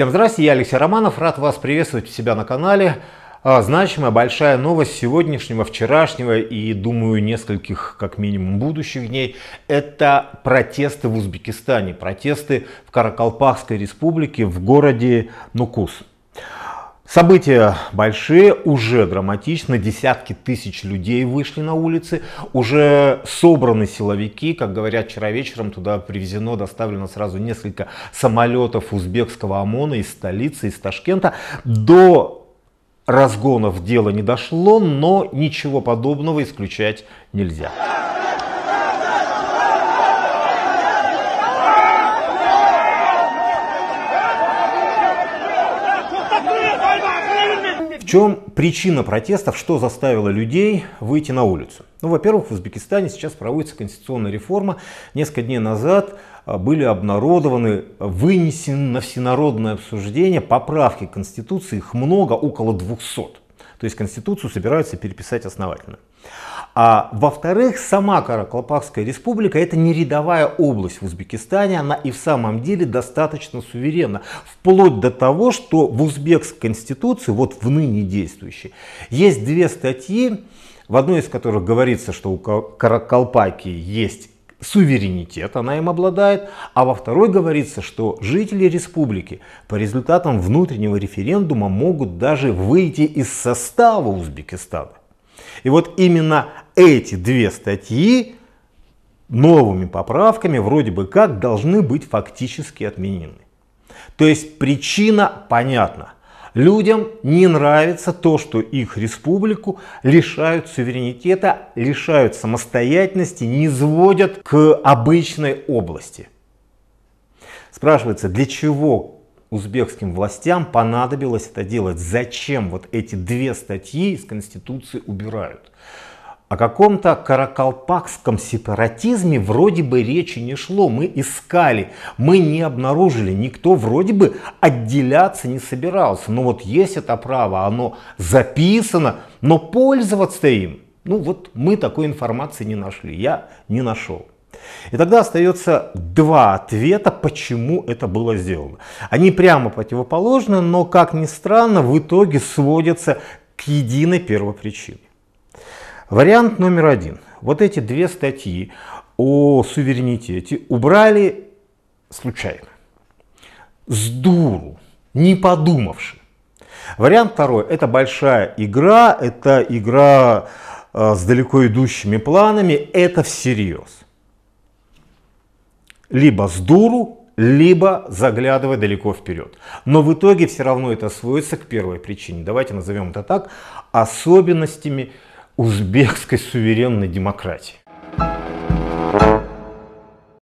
Всем здрасте, я Алексей Романов, рад вас приветствовать у себя на канале. А, значимая большая новость сегодняшнего, вчерашнего и, думаю, нескольких, как минимум, будущих дней – это протесты в Узбекистане, протесты в Каракалпахской республике в городе Нукус. События большие, уже драматично, десятки тысяч людей вышли на улицы, уже собраны силовики, как говорят вчера вечером, туда привезено, доставлено сразу несколько самолетов узбекского ОМОНа из столицы, из Ташкента. До разгонов дело не дошло, но ничего подобного исключать нельзя. чем причина протестов, что заставило людей выйти на улицу? Ну, во-первых, в Узбекистане сейчас проводится конституционная реформа. Несколько дней назад а, были обнародованы, вынесены на всенародное обсуждение поправки к Конституции, их много, около 200. То есть Конституцию собираются переписать основательно. А, Во-вторых, сама Каракалпакская республика это не рядовая область в Узбекистане, она и в самом деле достаточно суверенна, вплоть до того, что в узбекской конституции, вот в ныне действующей, есть две статьи, в одной из которых говорится, что у Каракалпакии есть суверенитет, она им обладает, а во второй говорится, что жители республики по результатам внутреннего референдума могут даже выйти из состава Узбекистана. И вот именно эти две статьи новыми поправками вроде бы как должны быть фактически отменены. То есть причина понятна. Людям не нравится то, что их республику лишают суверенитета, лишают самостоятельности, не сводят к обычной области. Спрашивается, для чего узбекским властям понадобилось это делать. Зачем вот эти две статьи из Конституции убирают? О каком-то каракалпакском сепаратизме вроде бы речи не шло. Мы искали, мы не обнаружили, никто вроде бы отделяться не собирался. Но вот есть это право, оно записано, но пользоваться им, ну вот мы такой информации не нашли, я не нашел. И тогда остается два ответа, почему это было сделано. Они прямо противоположны, но, как ни странно, в итоге сводятся к единой первопричине. Вариант номер один. Вот эти две статьи о суверенитете убрали случайно. С дуру, не подумавши. Вариант второй. Это большая игра, это игра э, с далеко идущими планами, это всерьез либо с дуру, либо заглядывая далеко вперед. Но в итоге все равно это сводится к первой причине. Давайте назовем это так, особенностями узбекской суверенной демократии.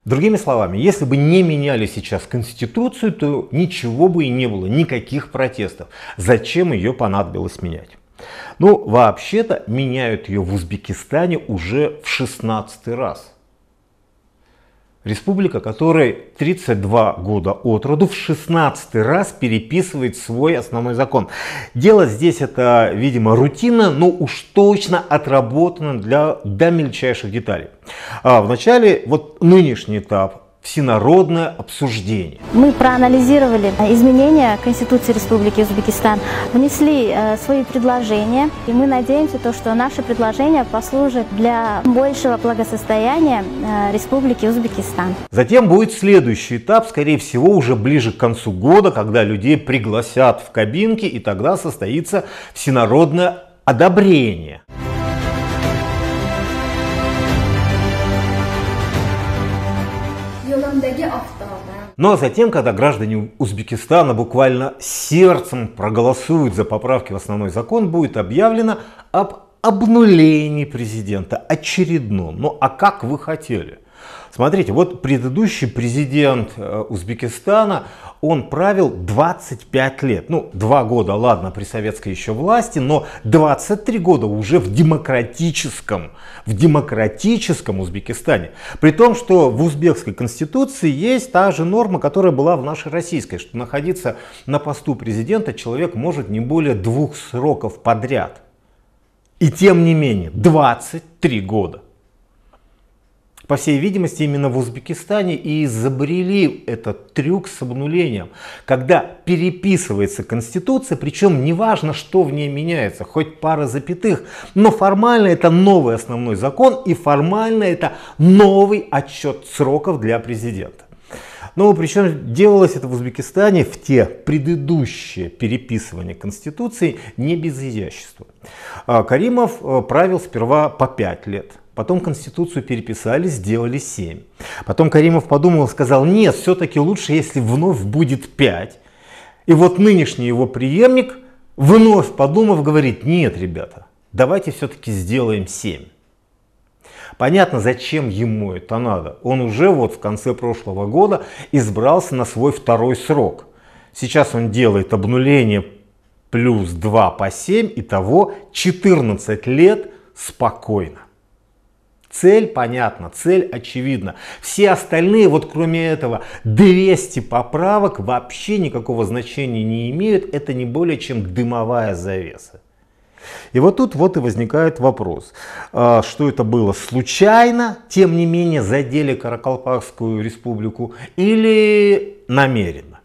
Другими словами, если бы не меняли сейчас Конституцию, то ничего бы и не было, никаких протестов. Зачем ее понадобилось менять? Ну, вообще-то меняют ее в Узбекистане уже в 16 раз. Республика, которой 32 года от роду, в 16 раз переписывает свой основной закон. Дело здесь это, видимо, рутина, но уж точно отработано для, до мельчайших деталей. А в начале вот нынешний этап всенародное обсуждение. Мы проанализировали э, изменения Конституции Республики Узбекистан, внесли э, свои предложения, и мы надеемся, то, что наши предложения послужат для большего благосостояния э, Республики Узбекистан. Затем будет следующий этап, скорее всего, уже ближе к концу года, когда людей пригласят в кабинки, и тогда состоится всенародное одобрение Ну а затем, когда граждане Узбекистана буквально сердцем проголосуют за поправки в основной закон, будет объявлено об обнулении президента очередном. Ну а как вы хотели? Смотрите, вот предыдущий президент э, Узбекистана, он правил 25 лет. Ну, два года, ладно, при советской еще власти, но 23 года уже в демократическом, в демократическом Узбекистане. При том, что в узбекской конституции есть та же норма, которая была в нашей российской, что находиться на посту президента человек может не более двух сроков подряд. И тем не менее, 23 года по всей видимости, именно в Узбекистане и изобрели этот трюк с обнулением, когда переписывается Конституция, причем неважно, что в ней меняется, хоть пара запятых, но формально это новый основной закон и формально это новый отчет сроков для президента. Но причем делалось это в Узбекистане в те предыдущие переписывания Конституции не без изящества. А Каримов э, правил сперва по 5 лет, Потом Конституцию переписали, сделали 7. Потом Каримов подумал, сказал, нет, все-таки лучше, если вновь будет 5. И вот нынешний его преемник, вновь подумав, говорит, нет, ребята, давайте все-таки сделаем 7. Понятно, зачем ему это надо. Он уже вот в конце прошлого года избрался на свой второй срок. Сейчас он делает обнуление плюс 2 по 7, итого 14 лет спокойно. Цель понятна, цель очевидна. Все остальные, вот кроме этого, 200 поправок вообще никакого значения не имеют. Это не более чем дымовая завеса. И вот тут вот и возникает вопрос, а, что это было случайно, тем не менее задели Каракалпакскую республику или намеренно.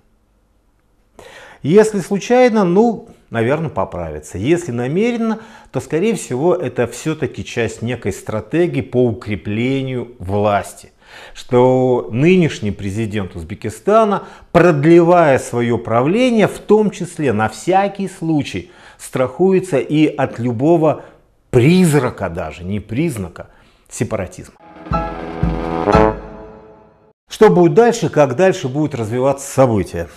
Если случайно, ну наверное, поправится. Если намеренно, то, скорее всего, это все-таки часть некой стратегии по укреплению власти что нынешний президент Узбекистана, продлевая свое правление, в том числе на всякий случай, страхуется и от любого призрака даже, не признака, сепаратизма. Что будет дальше, как дальше будут развиваться события?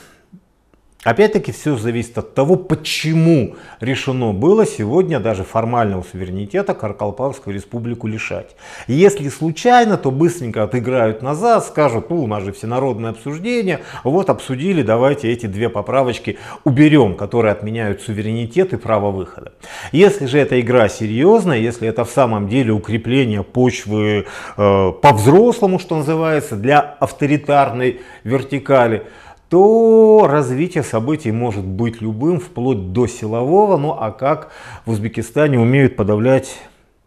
Опять-таки все зависит от того, почему решено было сегодня даже формального суверенитета Каркалпакскую республику лишать. Если случайно, то быстренько отыграют назад, скажут, ну у нас же всенародное обсуждение, вот обсудили, давайте эти две поправочки уберем, которые отменяют суверенитет и право выхода. Если же эта игра серьезная, если это в самом деле укрепление почвы э, по-взрослому, что называется, для авторитарной вертикали, то развитие событий может быть любым, вплоть до силового. Ну а как в Узбекистане умеют подавлять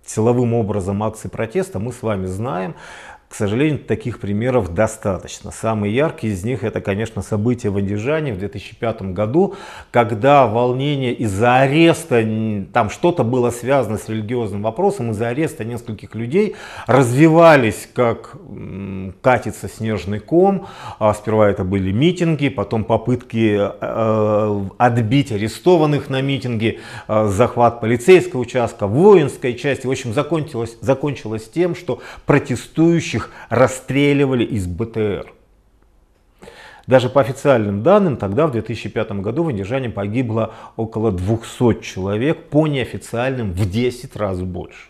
силовым образом акции протеста, мы с вами знаем. К сожалению, таких примеров достаточно. Самый яркий из них это, конечно, событие в Андижане в 2005 году, когда волнение из-за ареста, там что-то было связано с религиозным вопросом, из-за ареста нескольких людей развивались, как катится снежный ком. А сперва это были митинги, потом попытки э, э, отбить арестованных на митинге, э, захват полицейского участка, воинской части. В общем, закончилось, закончилось тем, что протестующие Рабочих расстреливали из БТР. Даже по официальным данным, тогда в 2005 году в Индижане погибло около 200 человек, по неофициальным в 10 раз больше.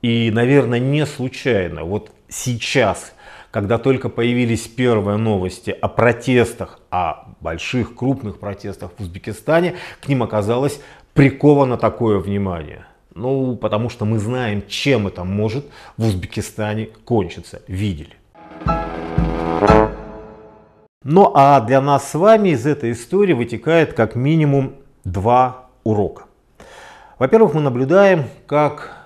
И, наверное, не случайно, вот сейчас, когда только появились первые новости о протестах, о больших крупных протестах в Узбекистане, к ним оказалось приковано такое внимание – ну, потому что мы знаем, чем это может в Узбекистане кончиться. Видели. Ну а для нас с вами из этой истории вытекает как минимум два урока. Во-первых, мы наблюдаем, как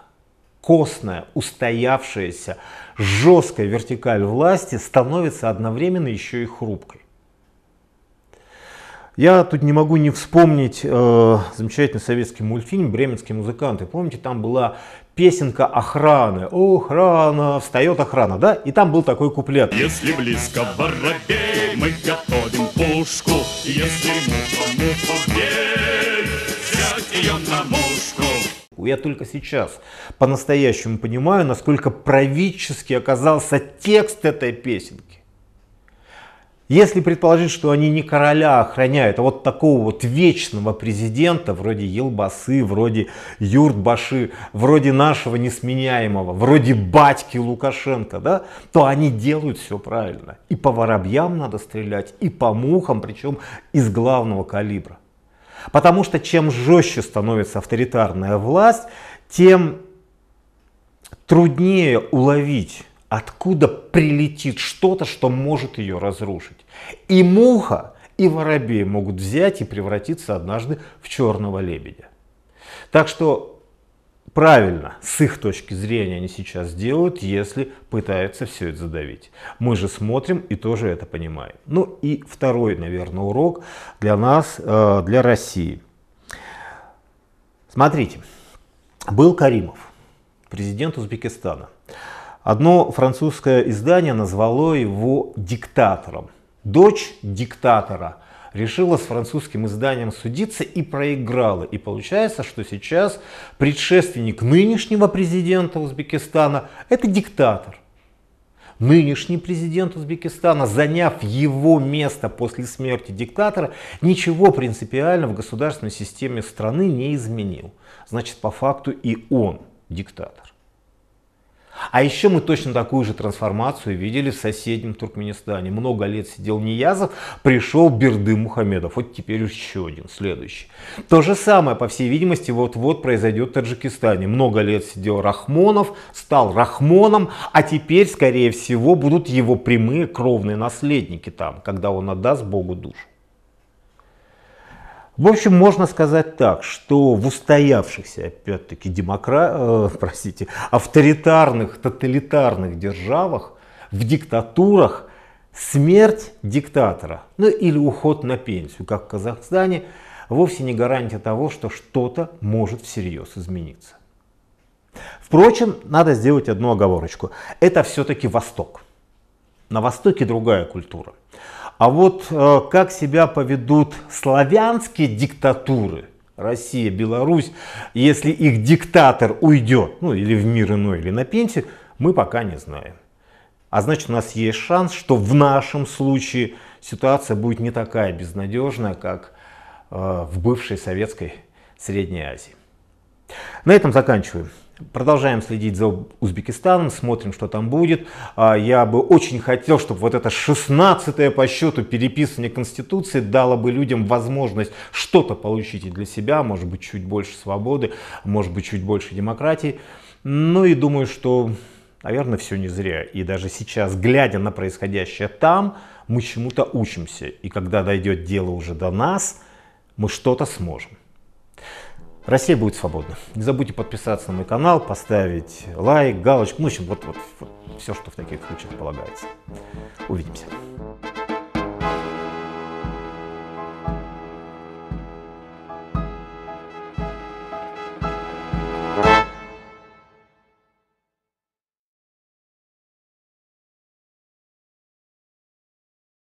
костная, устоявшаяся, жесткая вертикаль власти становится одновременно еще и хрупкой. Я тут не могу не вспомнить э, замечательный советский мультфильм «Бременские музыканты». Помните, там была песенка охраны. охрана, встает охрана, да? И там был такой куплет. Если близко воробей, мы готовим пушку. Если муха, муха, взять ее на мушку. Я только сейчас по-настоящему понимаю, насколько правительски оказался текст этой песенки. Если предположить, что они не короля охраняют, а вот такого вот вечного президента, вроде Елбасы, вроде Юртбаши, вроде нашего несменяемого, вроде батьки Лукашенко, да, то они делают все правильно. И по воробьям надо стрелять, и по мухам, причем из главного калибра. Потому что чем жестче становится авторитарная власть, тем труднее уловить откуда прилетит что-то, что может ее разрушить. И муха, и воробей могут взять и превратиться однажды в черного лебедя. Так что правильно, с их точки зрения они сейчас делают, если пытаются все это задавить. Мы же смотрим и тоже это понимаем. Ну и второй, наверное, урок для нас, э, для России. Смотрите, был Каримов, президент Узбекистана. Одно французское издание назвало его диктатором. Дочь диктатора решила с французским изданием судиться и проиграла. И получается, что сейчас предшественник нынешнего президента Узбекистана – это диктатор. Нынешний президент Узбекистана, заняв его место после смерти диктатора, ничего принципиально в государственной системе страны не изменил. Значит, по факту и он диктатор. А еще мы точно такую же трансформацию видели в соседнем Туркменистане. Много лет сидел Ниязов, пришел Берды Мухамедов. Вот теперь еще один, следующий. То же самое, по всей видимости, вот-вот произойдет в Таджикистане. Много лет сидел Рахмонов, стал Рахмоном, а теперь, скорее всего, будут его прямые кровные наследники там, когда он отдаст Богу душу. В общем, можно сказать так, что в устоявшихся, опять-таки, демокра... Э, простите, авторитарных, тоталитарных державах, в диктатурах смерть диктатора, ну или уход на пенсию, как в Казахстане, вовсе не гарантия того, что что-то может всерьез измениться. Впрочем, надо сделать одну оговорочку. Это все-таки Восток. На Востоке другая культура. А вот э, как себя поведут славянские диктатуры, Россия, Беларусь, если их диктатор уйдет, ну или в мир иной, или на пенсию, мы пока не знаем. А значит, у нас есть шанс, что в нашем случае ситуация будет не такая безнадежная, как э, в бывшей советской Средней Азии. На этом заканчиваю. Продолжаем следить за Узбекистаном, смотрим, что там будет. А, я бы очень хотел, чтобы вот это 16 по счету переписывание Конституции дало бы людям возможность что-то получить и для себя, может быть, чуть больше свободы, может быть, чуть больше демократии. Ну и думаю, что, наверное, все не зря. И даже сейчас, глядя на происходящее там, мы чему-то учимся. И когда дойдет дело уже до нас, мы что-то сможем. Россия будет свободна. Не забудьте подписаться на мой канал, поставить лайк, галочку, ну, в общем, вот, вот, вот все, что в таких случаях полагается. Увидимся.